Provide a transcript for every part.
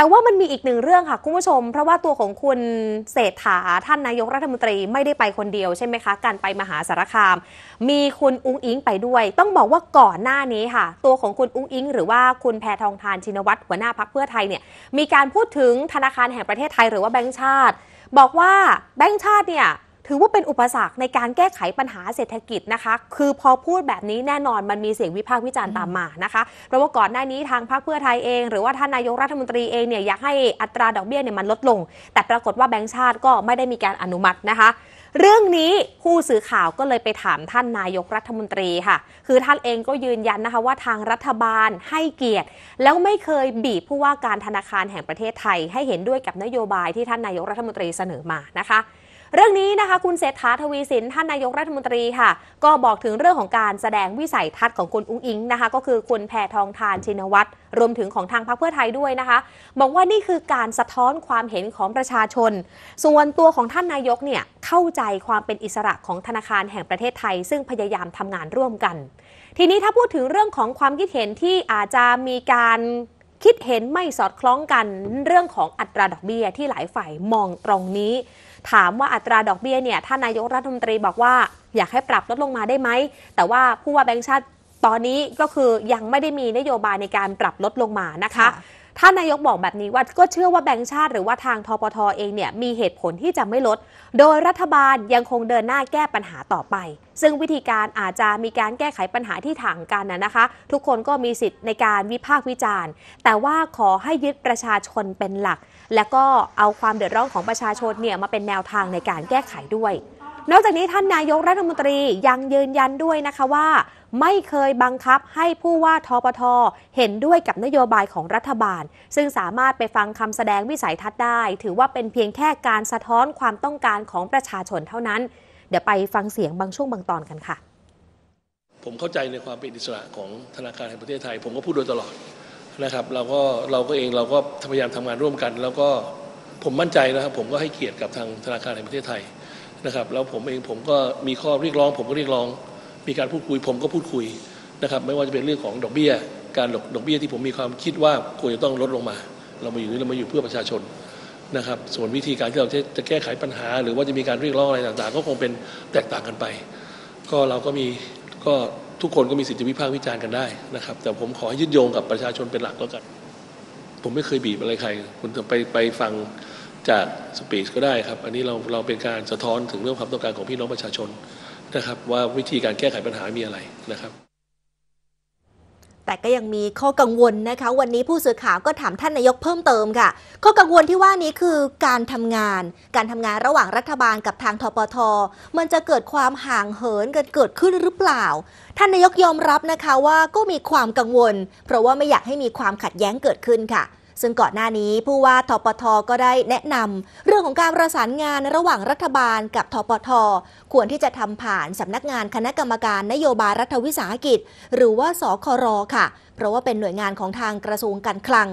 แต่ว่ามันมีอีกหนึ่งเรื่องค่ะ คุณผู้ชม เพราะว่าตัวของคุณเศรษฐาท่านนายกรัฐมนตรีไม่ได้ไปคนเดียวใช่ไหมคะการไปมหาสารคาม มีคุณอุ้งอิงไปด้วย ต้องบอกว่าก่อนหน้านี้ค่ะ ตัวของคุณอุ้งอิง หรือว่าคุณแพทองทานชินวัตรหัวหน้าพักเพื่อไทยเนี่ยมีการพูดถึงธนาคารแห่งประเทศไทย หรือว่าแบงก์ชาติ บอกว่าแบงก์ชาติเนี่ยถือว่าเป็นอุปสรรคในการแก้ไขปัญหาเศรษฐกิจนะคะ คือพอพูดแบบนี้แน่นอนมันมีเสียงวิพากษ์วิจารณ์ตามมานะคะเพราะว่าก่อนหน้านี้ทางพรรคเพื่อไทยเอง หรือว่าท่านนายกรัฐมนตรีเองเนี่ยอยากให้อัตราดอกเบี้ยเนี่ยมันลดลง แต่ปรากฏว่าแบงก์ชาติก็ไม่ได้มีการอนุมัตินะคะ เรื่องนี้ผู้สื่อข่าวก็เลยไปถามท่านนายกรัฐมนตรีค่ะ คือท่านเองก็ยืนยันนะคะ ว่าทางรัฐบาลให้เกียรติแล้วไม่เคยบีบผู้ว่าการธนาคารแห่งประเทศไทย ให้เห็นด้วยกับนโยบายที่ท่านนายกรัฐมนตรีเสนอมา นะคะเรื่องนี้นะคะคุณเศรษฐาทวีสินท่านนายกรัฐมนตรีค่ะก็บอกถึงเรื่องของการแสดงวิสัยทัศน์ของคุณ อุ้งอิงนะคะก็คือคุณแพทองทานชินวัตรรวมถึงของทางพรรคเพื่อไทยด้วยนะคะบอกว่านี่คือการสะท้อนความเห็นของประชาชน ส่วนตัวของท่านนายกเนี่ยเข้าใจความเป็นอิสระของธนาคารแห่งประเทศไทย ซึ่งพยายามทำงานร่วมกัน ทีนี้ถ้าพูดถึงเรื่องของความคิดเห็นที่อาจจะมีการคิดเห็นไม่สอดคล้องกัน เรื่องของอัตราดอกเบีย้ยที่หลายฝ่ายมองตรงนี้ถามว่าอัตราดอกเบี้ยเนี่ยท่านนายกรัฐมนตรีบอกว่า อยากให้ปรับลดลงมาได้ไหม แต่ว่าผู้ว่าแบงค์ชาติตอนนี้ก็คือยังไม่ได้มีนโยบายในการปรับลดลงมานะคะะท่านนายกบอกแบบนี้ว่าก็เชื่อว่าแบงค์ชาติหรือว่าทางทปทอเองเนี่ยมีเหตุผลที่จะไม่ลด โดยรัฐบาลยังคงเดินหน้าแก้ปัญหาต่อไป ซึ่งวิธีการอาจจะมีการแก้ไขปัญหาที่ถ่างกันนะนะคะ ทุกคนก็มีสิทธิ์ในการวิพากษ์วิจารณ์แต่ว่าขอให้ยึดประชาชนเป็นหลัก และก็เอาความเดือดร้อนของประชาชนเนี่ยมาเป็นแนวทางในการแก้ไขด้วยนอกจากนี้ท่านนายกรัฐมนตรียังยืนยันด้วยนะคะว่า ไม่เคยบังคับให้ผู้ว่าทปทเห็นด้วยกับนโยบายของรัฐบาล ซึ่งสามารถไปฟังคำแสดงวิสัยทัศน์ได้ ถือว่าเป็นเพียงแค่การสะท้อนความต้องการของประชาชนเท่านั้น เดี๋ยวไปฟังเสียงบางช่วงบางตอนกันค่ะ ผมเข้าใจในความเป็นอิสระของธนาคารแห่งประเทศไทย ผมก็พูดโดยตลอดนะครับเราก็เราก็เองเราก็พยายามทำงานร่วมกัน แล้วก็ผมมั่นใจนะครับ ผมก็ให้เกียรติกับทางธนาคารแห่งประเทศไทยนะครับแล้วผมเองผมก็มีข้อเรียกร้อง ผมก็เรียกร้อง มีการพูดคุย ผมก็พูดคุยนะครับ ไม่ว่าจะเป็นเรื่องของดอกเบี้ยการดอกเบี้ยที่ผมมีความคิดว่า ควรจะต้องลดลงมา เรามาอยู่นี่เรามาอยู่เพื่อประชาชนนะครับ ส่วนวิธีการที่เราจะแก้ไขปัญหา หรือว่าจะมีการเรียกร้องอะไรต่างๆ ก็คงเป็นแตกต่างกันไป ก็เราก็มีก็ทุกคนก็มีสิทธิวิพากษ์วิจารณ์กันได้นะครับ แต่ผมขอให้ยึดโยงกับประชาชนเป็นหลักแล้วกันผมไม่เคยบีบอะไรใครคุณไปไปฟังจากสปีชก็ได้ครับอันนี้เราเราเป็นการสะท้อนถึงเรื่องความต้องการของพี่น้องประชาชนนะครับ ว่าวิธีการแก้ไขปัญหามีอะไรนะครับ แต่ก็ยังมีข้อกังวลนะคะวันนี้ผู้สื่อข่าวก็ถามท่านนายกเพิ่มเติมค่ะ ข้อกังวลที่ว่านี้คือการทำงาน การทำงานระหว่างรัฐบาลกับทางทปทมันจะเกิดความห่างเหินกันเกิดขึ้นหรือเปล่า ท่านนายกยอมรับนะคะว่าก็มีความกังวล เพราะว่าไม่อยากให้มีความขัดแย้งเกิดขึ้นค่ะซึ่งก่อนหน้านี้ผู้ว่า ทปท ก็ได้แนะนำเรื่องของการประสานงานระหว่างรัฐบาลกับทปท ควรที่จะทำผ่านสำนักงานคณะกรรมการนโยบายรัฐวิสาหกิจ หรือว่า สคร ค่ะเพราะว่าเป็นหน่วยงานของทางกระทรวงการคลัง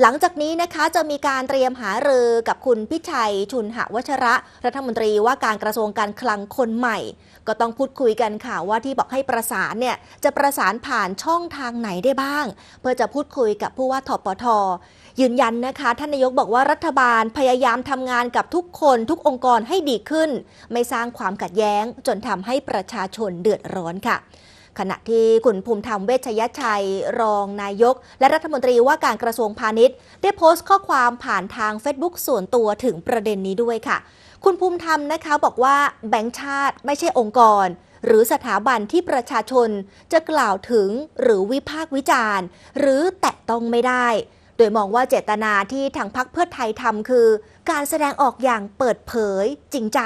หลังจากนี้นะคะจะมีการเตรียมหารือกับคุณพิชัย ชุนหวัชระรัฐมนตรีว่าการกระทรวงการคลังคนใหม่ ก็ต้องพูดคุยกันค่ะว่าที่บอกให้ประสานเนี่ยจะประสานผ่านช่องทางไหนได้บ้าง เพื่อจะพูดคุยกับผู้ว่าทปทยืนยันนะคะ ท่านนายกบอกว่ารัฐบาลพยายามทำงานกับทุกคน ทุกองค์กรให้ดีขึ้น ไม่สร้างความขัดแย้ง จนทำให้ประชาชนเดือดร้อนค่ะขณะที่คุณภูมิธรรมเวชยชัย รองนายก และรัฐมนตรีว่าการกระทรวงพาณิชย์ได้โพสต์ข้อความผ่านทาง Facebook ส่วนตัวถึงประเด็นนี้ด้วยค่ะ คุณภูมิธรรมนะคะบอกว่าแบงค์ชาติไม่ใช่องค์กร หรือสถาบันที่ประชาชนจะกล่าวถึงหรือวิพากษ์วิจารณ์หรือแตะต้องไม่ได้โดยมองว่าเจตนาที่ทางพักเพื่อไทยทำคือการแสดงออกอย่างเปิดเผยจริงใจ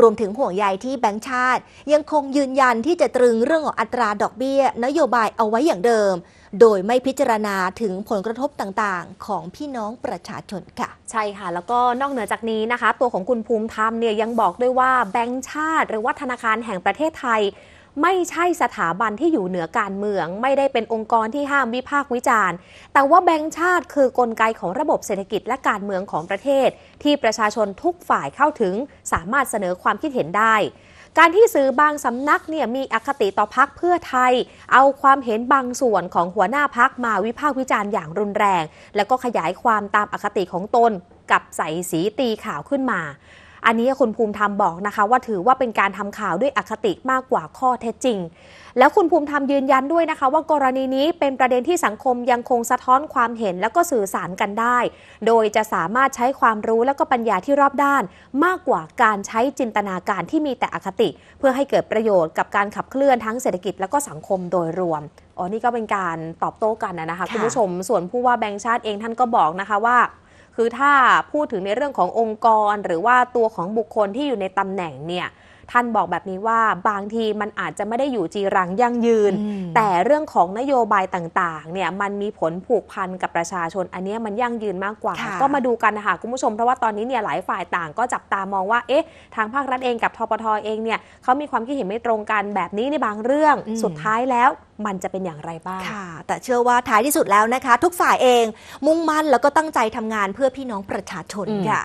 รวมถึงห่วงใยที่แบงค์ชาติยังคงยืนยันที่จะตรึงเรื่องของอัตราดอกเบี้ย นโยบายเอาไว้อย่างเดิม โดยไม่พิจารณาถึงผลกระทบต่างๆ ของพี่น้องประชาชนค่ะ ใช่ค่ะ แล้วก็นอกเหนือจากนี้นะคะ ตัวของคุณภูมิธรรมเนี่ยยังบอกด้วยว่าแบงค์ชาติ หรือว่าธนาคารแห่งประเทศไทยไม่ใช่สถาบันที่อยู่เหนือการเมือง ไม่ได้เป็นองค์กรที่ห้ามวิพากษ์วิจารณ์ แต่ว่าแบงค์ชาติคือกลไกของระบบเศรษฐกิจและการเมืองของประเทศ ที่ประชาชนทุกฝ่ายเข้าถึงสามารถเสนอความคิดเห็นได้ การที่สื่อบางสำนักเนี่ยมีอคติต่อพักเพื่อไทย เอาความเห็นบางส่วนของหัวหน้าพักมาวิพากษ์วิจารณ์อย่างรุนแรง แล้วก็ขยายความตามอคติของตน กับใส่สีตีข่าวขึ้นมาอันนี้คุณภูมิธรรมบอกนะคะ ว่าถือว่าเป็นการทำข่าวด้วยอคติมากกว่าข้อเท็จจริง แล้วคุณภูมิธรรมยืนยันด้วยนะคะว่ากรณีนี้เป็นประเด็นที่สังคมยังคงสะท้อนความเห็นแล้วก็สื่อสารกันได้ โดยจะสามารถใช้ความรู้แล้วก็ปัญญาที่รอบด้าน มากกว่าการใช้จินตนาการที่มีแต่อคติ เพื่อให้เกิดประโยชน์กับการขับเคลื่อนทั้งเศรษฐกิจและก็สังคมโดยรวมอ๋อนี่ก็เป็นการตอบโต้กันนะคะคุณผู้ชมส่วนผู้ว่าแบงค์ชาติเองท่านก็บอกนะคะว่าคือถ้าพูดถึงในเรื่องขององค์กร หรือว่าตัวของบุคคลที่อยู่ในตำแหน่งเนี่ยท่านบอกแบบนี้ว่าบางทีมันอาจจะไม่ได้อยู่จีรังยั่งยืน แต่เรื่องของนโยบายต่างๆเนี่ยมันมีผลผูกพันกับประชาชน อันนี้มันยั่งยืนมากกว่า ก็มาดูกันนะคะคุณผู้ชมเพราะว่าตอนนี้เนี่ยหลายฝ่ายต่างก็จับตามองว่าเอ๊ะทางภาครัฐเองกับทปทอเองเนี่ยเขามีความคิดเห็นไม่ตรงกันแบบนี้ในบางเรื่องสุดท้ายแล้วมันจะเป็นอย่างไรบ้างค่ะแต่เชื่อว่าท้ายที่สุดแล้วนะคะทุกฝ่ายเองมุ่งมั่น แล้วก็ตั้งใจทำงานเพื่อพี่น้องประชาชนค่ะ